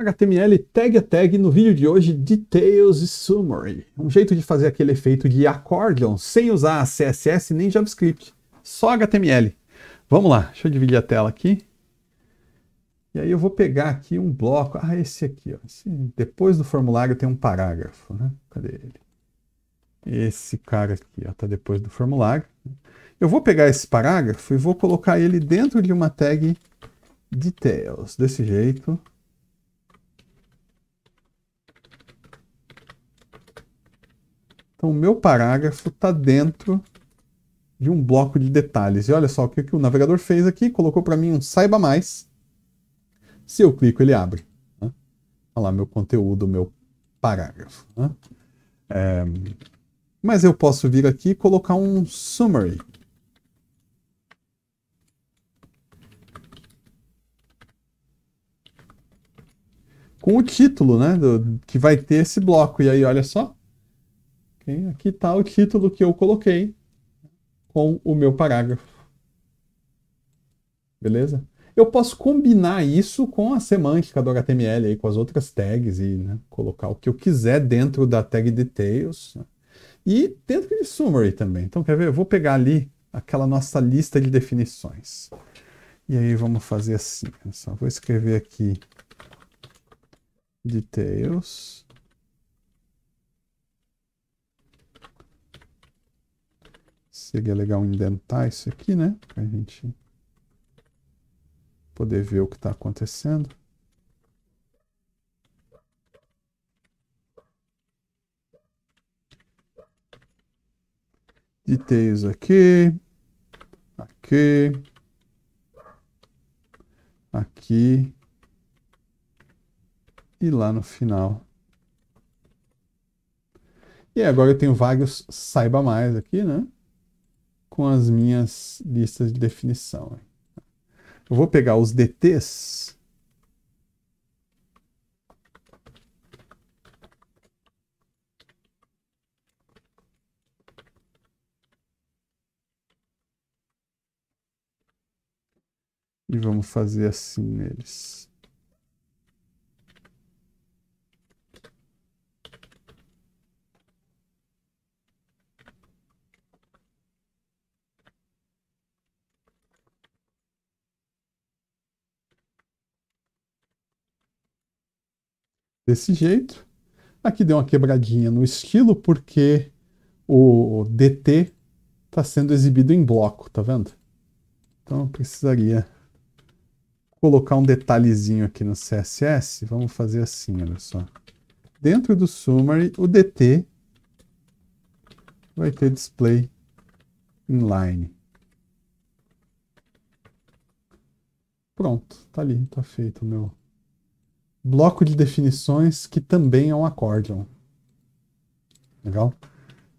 HTML tag a tag no vídeo de hoje Details Summary, um jeito de fazer aquele efeito de accordion sem usar CSS nem JavaScript, só HTML. Vamos lá, deixa eu dividir a tela aqui. E aí eu vou pegar aqui um bloco, ah, esse aqui, ó. Esse, depois do formulário tem um parágrafo, né? Cadê ele? Esse cara aqui, ó, tá depois do formulário. Eu vou pegar esse parágrafo e vou colocar ele dentro de uma tag details, desse jeito. Então, o meu parágrafo está dentro de um bloco de detalhes. E olha só o que, que o navegador fez aqui, colocou para mim um saiba mais. Se eu clico, ele abre. Né? Olha tá lá, meu conteúdo, meu parágrafo. Né? É... Mas eu posso vir aqui e colocar um summary. Com o título, né? Do, que vai ter esse bloco. E aí, olha só. Okay? Aqui está o título que eu coloquei com o meu parágrafo. Beleza? Eu posso combinar isso com a semântica do HTML, aí, com as outras tags, e né, colocar o que eu quiser dentro da tag details. Né? E dentro de summary também. Então, quer ver? Eu vou pegar ali aquela nossa lista de definições. E aí vamos fazer assim. só vou escrever aqui details Seria legal indentar isso aqui, né? Para a gente poder ver o que está acontecendo. Details aqui, aqui, aqui e lá no final. E agora eu tenho vários saiba mais aqui, né? com as minhas listas de definição. Eu vou pegar os DTs. E vamos fazer assim neles. desse jeito. Aqui deu uma quebradinha no estilo porque o DT está sendo exibido em bloco, tá vendo? Então eu precisaria colocar um detalhezinho aqui no CSS. Vamos fazer assim, olha só. Dentro do summary, o DT vai ter display inline. Pronto, tá ali, tá feito o meu bloco de definições que também é um acórdão. Legal?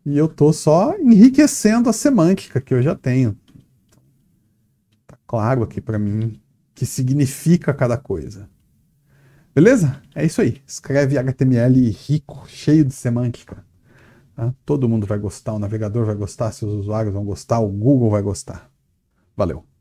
E eu estou só enriquecendo a semântica que eu já tenho. Tá claro aqui para mim que significa cada coisa. Beleza? É isso aí. Escreve HTML rico, cheio de semântica. Tá? Todo mundo vai gostar, o navegador vai gostar, seus usuários vão gostar, o Google vai gostar. Valeu!